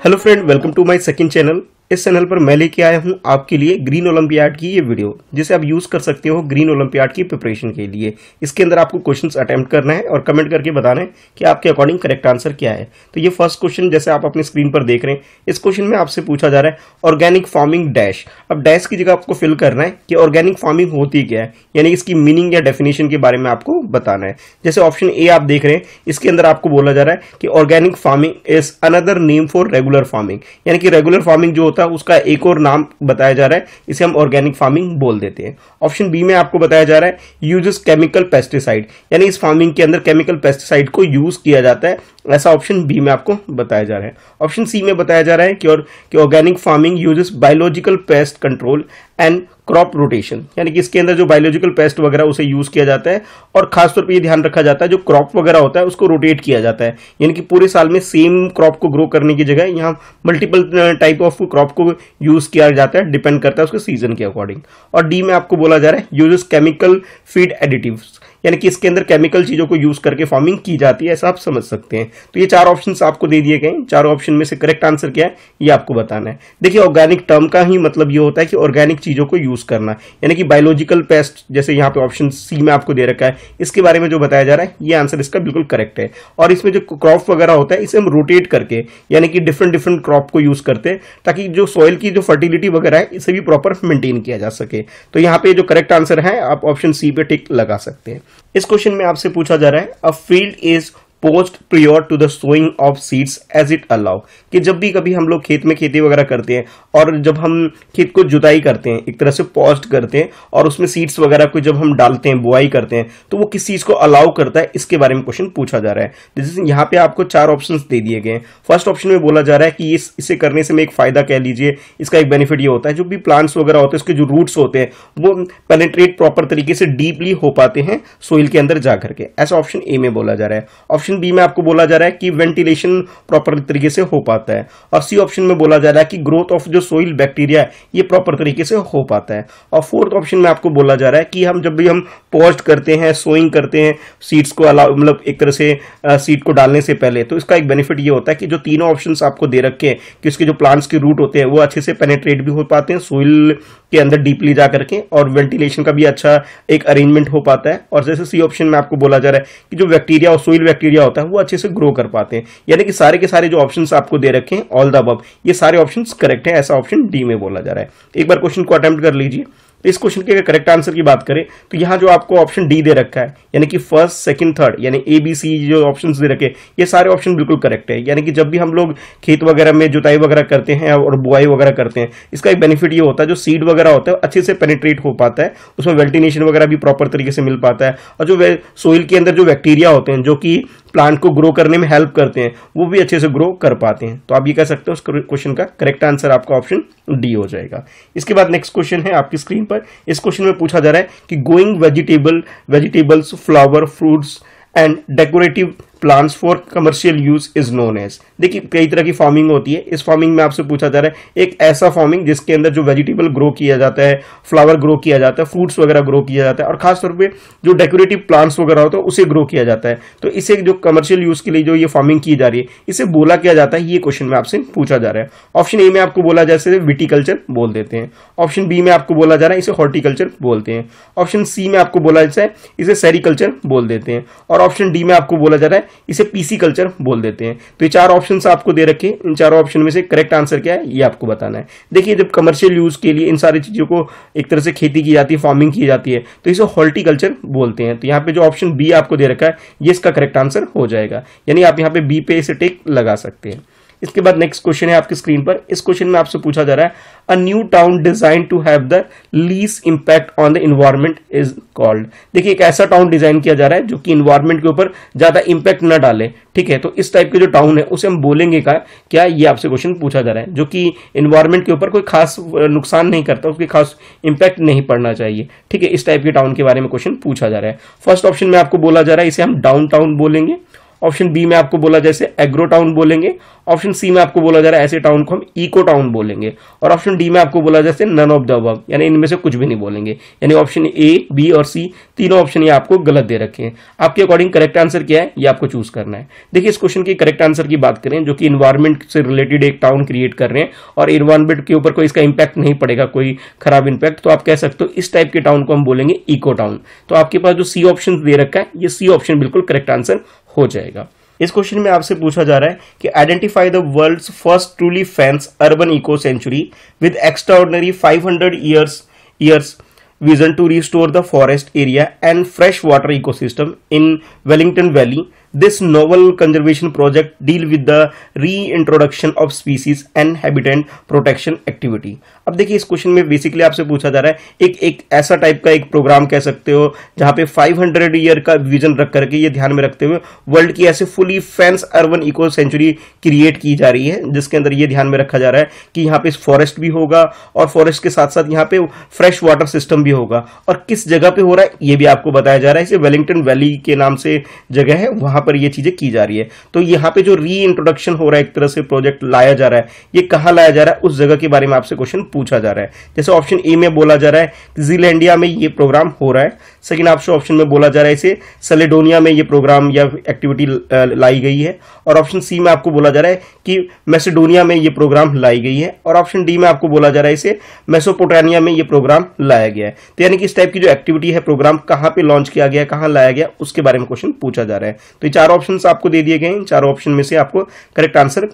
Hello friend, welcome to my second channel. इस channel पर मैं लेके आया हूँ आपके लिए ग्रीन ओलंपियाड की ये वीडियो जिसे आप यूज़ कर सकते हो ग्रीन ओलंपियाड की प्रिपरेशन के लिए इसके अंदर आपको क्वेश्चंस अटेम्प्ट करना है और कमेंट करके बताना है कि आपके अकॉर्डिंग करेक्ट आंसर क्या है तो ये फर्स्ट क्वेश्चन जैसे आप अपनी स्क्रीन पर देख रहे हैं इस क्वेश्चन में आपसे पूछा जा रहा है ऑर्गेनिक फार्मिंग डैश अब डैश की जगह आपको फिल करना है कि ऑर्गेनिक फार्मिंग होती क्या है यानी इसकी मीनिंग या डेफिनेशन के बारे में आपको बताना है जैसे ऑप्शन ए आप देख रहे हैं इसके अंदर आपको बोला जा रहा है कि organic farming is another name for regular farming यानी कि रेगुलर फार्मिंग जो होता है उसका एक और नाम बताया जा रहा है इसे हम ऑर्गेनिक फार्मिंग बोल देते हैं ऑप्शन बी में आपको बताया जा रहा है यूजेस केमिकल पेस्टिसाइड यानी इस फार्मिंग के अंदर केमिकल पेस्टिसाइड को यूज किया जाता है ऐसा ऑप्शन बी में आपको बताया जा रहा है ऑप्शन सी में बताया जा रहा है कि organic farming uses biological pest control and crop rotation यानी कि इसके अंदर जो बायोलॉजिकल पेस्ट वगैरह उसे यूज़ किया जाता है और खासतौर पर यह ध्यान रखा जाता है जो क्रॉप वगैरह होता है उसको रोटेट किया जाता है यानी कि पूरे साल में सेम क्रॉप को ग्रो करने की जगह यहाँ मल्टीपल टाइप ऑफ क्रॉप को यूज़ किया जाता है डिपेंड करता है उसके सीजन के अकॉर्डिंग और डी में आपको बोला जा रहा है यूज केमिकल फीड एडिटिव यानी कि इसके अंदर केमिकल चीज़ों को यूज़ करके फार्मिंग की जाती है ऐसा आप समझ सकते हैं तो ये चार ऑप्शन आपको दे दिए गए चारों ऑप्शन में से करेक्ट आंसर क्या है ये आपको बताना है देखिए ऑर्गेनिक टर्म का ही मतलब ये होता है कि ऑर्गेनिक चीज़ों को यूज़ यूज़ करना यानी कि बायोलॉजिकल पेस्ट जैसे यहाँ पे ऑप्शन सी में आपको दे रखा है इसके बारे में जो बताया जा रहा है ये आंसर इसका बिल्कुल करेक्ट है और इसमें जो क्रॉप वगैरह होता है इसे हम रोटेट करके यानी कि डिफरेंट डिफरेंट क्रॉप को यूज़ करते हैं ताकि जो सॉइल की जो फर्टिलिटी वगैरह है इसे भी प्रॉपर मेंटेन किया जा सके तो यहाँ पे जो करेक्ट आंसर है आप ऑप्शन सी पे टिक लगा सकते हैं इस क्वेश्चन में आपसे पूछा जा रहा है a field is post prior to the sowing of seeds as it allow कि जब भी कभी हम लोग खेत में खेती वगैरह करते हैं और जब हम खेत को जुताई करते हैं एक तरह से पोस्ट करते हैं और उसमें सीड्स वगैरह को जब हम डालते हैं बुआई करते हैं तो वो किस चीज़ को अलाउ करता है इसके बारे में क्वेश्चन पूछा जा रहा है जैसे यहाँ पे आपको चार ऑप्शन दे दिए गए फर्स्ट ऑप्शन में बोला जा रहा है कि इस इसे करने से मैं एक फ़ायदा कह लीजिए इसका एक बेनिफिट ये होता है जो भी प्लांट्स वगैरह होते हैं उसके जो रूट्स होते हैं वो पेनेट्रेट प्रॉपर तरीके से डीपली हो पाते हैं सोइल के अंदर जाकर के ऐसा ऑप्शन ए में बोला जा रहा है ऑप्शन ऑप्शन बी में आपको बोला जा रहा है कि वेंटिलेशन प्रॉपर तरीके से हो पाता है और सी ऑप्शन में बोला जा रहा है कि ग्रोथ ऑफ जो सोइल बैक्टीरिया है ये प्रॉपर तरीके से हो पाता है और फोर्थ ऑप्शन में आपको बोला जा रहा है कि हम जब भी हम पोस्ट करते हैं सोइंग करते हैं सीड्स को अलाउ मतलब एक तरह से सीड को डालने से पहले तो इसका एक बेनिफिट ये होता है कि जो तीनों ऑप्शन आपको दे रखे हैं कि उसके जो प्लांट्स के रूट होते हैं वो अच्छे से पेनेट्रेट भी हो पाते हैं सोइल के अंदर डीपली जा करके और वेंटिलेशन का भी अच्छा एक अरेंजमेंट हो पाता है और जैसे सी ऑप्शन में आपको बोला जा रहा है कि जो बैक्टीरिया और सोइल बैक्टीरिया बैक्टीरिया होता है वो अच्छे से ग्रो कर पाते हैं यानी कि सारे के सारे जो ऑप्शन आपको दे रखे हैं ऑल द अब ये सारे ऑप्शन करेक्ट हैं ऐसा ऑप्शन डी में बोला जा रहा है एक बार क्वेश्चन को अटैम्प्ट कर लीजिए तो इस क्वेश्चन के करेक्ट आंसर की बात करें तो यहां जो आपको ऑप्शन डी दे रखा है यानी कि फर्स्ट सेकंड थर्ड यानी ए बी सी जो ऑप्शन दे रखे ये सारे ऑप्शन बिल्कुल करेक्ट है यानी कि जब भी हम लोग खेत वगैरह में जुताई वगैरह करते हैं और बुआई वगैरह करते हैं इसका एक बेनिफिट ये होता है जो सीड वगैरह होता है अच्छे से पेनिट्रेट हो पाता है उसमें वेल्टिनेशन वगैरह भी प्रॉपर तरीके से मिल पाता है और जो सोइल के अंदर जो बैक्टीरिया होते हैं जो कि प्लांट को ग्रो करने में हेल्प करते हैं वो भी अच्छे से ग्रो कर पाते हैं तो आप ये कह सकते हो उस क्वेश्चन का करेक्ट आंसर आपका ऑप्शन डी हो जाएगा इसके बाद नेक्स्ट क्वेश्चन है आपकी स्क्रीन पर इस क्वेश्चन में पूछा जा रहा है कि going vegetable vegetables flower fruits and decorative plants for commercial use is known as देखिए कई तरह की फार्मिंग होती है इस फार्मिंग में आपसे पूछा जा रहा है एक ऐसा फार्मिंग जिसके अंदर जो वेजिटेबल ग्रो किया जाता है फ्लावर ग्रो किया जाता है फ्रूट्स वगैरह ग्रो किया जाता है और खासतौर पर जो डेकोरेटिव प्लांट्स वगैरह होता है उसे ग्रो किया जाता है तो इसे जो कमर्शियल यूज के लिए जो ये फार्मिंग की जा रही है इसे बोला क्या जाता है ये क्वेश्चन में आपसे पूछा जा रहा है ऑप्शन ए में आपको बोला जैसे विटिकल्चर बोल देते हैं ऑप्शन बी में आपको बोला जा रहा है इसे हॉर्टिकल्चर बोलते हैं ऑप्शन सी में आपको बोला जाता है इसे सेरिकल्चर बोल देते हैं और ऑप्शन डी में आपको बोला जा रहा है इसे पीसी कल्चर बोल देते हैं तो ये चार ऑप्शन आपको दे रखे इन चार ऑप्शन में से करेक्ट आंसर क्या है ये आपको बताना है देखिए जब कमर्शियल यूज के लिए इन सारी चीज़ों को एक तरह से खेती की जाती है फार्मिंग की जाती है तो इसे हॉर्टिकल्चर बोलते हैं तो यहाँ पे जो ऑप्शन बी आपको दे रखा है ये इसका करेक्ट आंसर हो जाएगा यानी आप यहाँ पे बी पे इसे टेक लगा सकते हैं इसके बाद नेक्स्ट क्वेश्चन है आपकी स्क्रीन पर इस क्वेश्चन में आपसे पूछा जा रहा है a new town design to have the least impact on the environment is called देखिए एक ऐसा टाउन डिजाइन किया जा रहा है जो कि इन्वायरमेंट के ऊपर ज्यादा इंपैक्ट ना डाले ठीक है तो इस टाइप के जो टाउन है उसे हम बोलेंगे का क्या ये आपसे क्वेश्चन पूछा जा रहा है जो कि इन्वायरमेंट के ऊपर कोई खास नुकसान नहीं करता उसकी खास इंपैक्ट नहीं पड़ना चाहिए ठीक है इस टाइप के टाउन के बारे में क्वेश्चन पूछा जा रहा है फर्स्ट ऑप्शन में आपको बोला जा रहा है इसे हम डाउन बोलेंगे ऑप्शन बी में आपको बोला जैसे एग्रो टाउन बोलेंगे ऑप्शन सी में आपको बोला जा रहा है ऐसे टाउन को हम इको टाउन बोलेंगे और ऑप्शन डी में आपको बोला जैसे नन ऑफ द वर्ब यानी इनमें से कुछ भी नहीं बोलेंगे यानी ऑप्शन ए बी और सी तीनों ऑप्शन ये आपको गलत दे रखे हैं आपके अकॉर्डिंग करेक्ट आंसर क्या है ये आपको चूज करना है देखिए इस क्वेश्चन की करेक्ट आंसर की बात करें जो कि इन्वायरमेंट से रिलेटेड एक टाउन क्रिएट कर रहे हैं और इन्वायरमेंट के ऊपर कोई इसका इंपैक्ट नहीं पड़ेगा कोई खराब इंपैक्ट तो आप कह सकते हो इस टाइप के टाउन को हम बोलेंगे इको टाउन तो आपके पास जो सी ऑप्शन दे रखा है ये सी ऑप्शन बिल्कुल करेक्ट आंसर हो जाएगा इस क्वेश्चन में आपसे पूछा जा रहा है कि identify the world first truly fenced urban eco sanctuary with extraordinary 500 years years to restore the forest area and fresh water ecosystem in Wellington valley This novel conservation project deal with the reintroduction of species and habitat protection activity. अब देखिए इस question में basically आपसे पूछा जा रहा है एक एक ऐसा टाइप का एक प्रोग्राम कह सकते हो जहां पे 500 ईयर का विजन रख करके ये ध्यान में रखते हुए वर्ल्ड की ऐसे fully fenced urban eco sanctuary create की जा रही है जिसके अंदर ये ध्यान में रखा जा रहा है कि यहाँ पे फॉरेस्ट भी होगा और फॉरेस्ट के साथ साथ यहाँ पे फ्रेश वाटर सिस्टम भी होगा और किस जगह पे हो रहा है ये भी आपको बताया जा रहा है इसे वेलिंगटन वैली के नाम से जगह है वहां पर ये चीजें की जा रही है तो यहाँ पे जो री इंट्रोडक्शन हो रहा है एक तरह से प्रोजेक्ट लाया जा रहा है ये कहाँ लाया जा रहा है उस जगह के बारे में आपसे क्वेश्चन पूछा जा रहा है जैसे ऑप्शन ए में बोला जा रहा है जीलैंडिया में ये प्रोग्राम हो रहा है सेकेंड ऑप्शन ऑप्शन में बोला जा रहा है इसे सलेडोनिया में ये प्रोग्राम या एक्टिविटी लाई गई है और ऑप्शन सी में आपको बोला जा रहा है कि मैसेडोनिया में ये प्रोग्राम लाई गई है और ऑप्शन डी में आपको बोला जा रहा है इसे मेसोपोटानिया में ये प्रोग्राम लाया गया है तो यानी कि इस टाइप की जो एक्टिविटी है प्रोग्राम कहाँ पे लॉन्च किया गया कहाँ लाया गया उसके बारे में क्वेश्चन पूछा जा रहा है तो चार ऑप्शन आपको दे दिए गए इन चार ऑप्शन में से आपको करेक्ट आंसर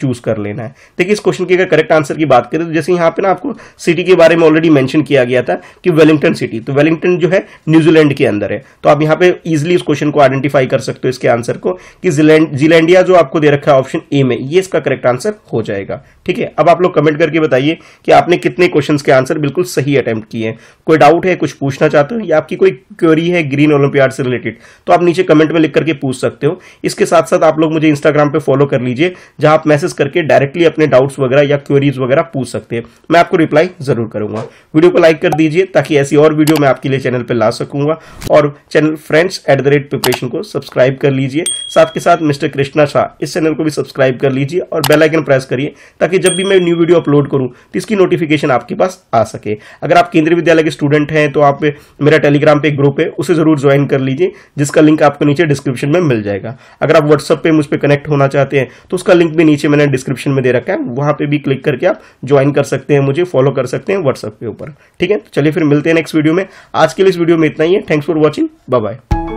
चूज कर लेना है देखिए इस क्वेश्चन की अगर करेक्ट आंसर की बात करें तो जैसे यहाँ पे ना आपको सिटी के बारे में ऑलरेडी मैंशन किया गया था कि वेलिंगटन सिटी तो वेलिंगटन जो है न्यूजीलैंड के अंदर है तो आप यहाँ पे इजिली इस क्वेश्चन को आइडेंटिफाई कर सकते हो इसके आंसर को कि जीलैंडिया जो आपको दे रखा है ऑप्शन ए में ये इसका करेक्ट आंसर हो जाएगा ठीक है अब आप लोग कमेंट करके बताइए कि आपने कितने क्वेश्चन के आंसर बिल्कुल सही अटैम्प्ट किए कोई डाउट है कुछ पूछना चाहते हो या आपकी कोई क्वेरी है ग्रीन ओलंपियाड से रिलेटेड तो आप नीचे कमेंट में लिख करके पूछ सकते सकते हो इसके साथ साथ आप लोग मुझे इंस्टाग्राम पे फॉलो कर लीजिए जहां आप मैसेज करके डायरेक्टली अपने डाउट्स वगैरह या क्वेरीज वगैरह पूछ सकते हैं मैं आपको रिप्लाई जरूर करूंगा वीडियो को लाइक कर दीजिए ताकि ऐसी और वीडियो मैं आपके लिए चैनल पर ला सकूंगा और channel friends at the rate preparation को सब्सक्राइब कर लीजिए साथ के साथ मिस्टर कृष्णा शाह इस चैनल को भी सब्सक्राइब कर लीजिए और बेलाइकन प्रेस करिए ताकि जब भी मैं न्यू वीडियो अपलोड करूँ तो इसकी नोटिफिकेशन आपके पास आ सके अगर आप केंद्रीय विद्यालय के स्टूडेंट हैं तो आप मेरा टेलीग्राम पे एक ग्रुप है उसे जरूर ज्वाइन कर लीजिए जिसका लिंक आपको नीचे डिस्क्रिप्शन में मिल जाएगा अगर आप व्हाट्सएप पे मुझ पर कनेक्ट होना चाहते हैं तो उसका लिंक भी नीचे मैंने डिस्क्रिप्शन में दे रखा है वहाँ पे भी क्लिक करके आप ज्वाइन कर सकते हैं मुझे फॉलो कर सकते हैं व्हाट्सएप के ऊपर ठीक है चलिए फिर मिलते हैं नेक्स्ट वीडियो में आज के लिए इस वीडियो में इतना ही है थैंक्स फॉर वॉचिंग बाय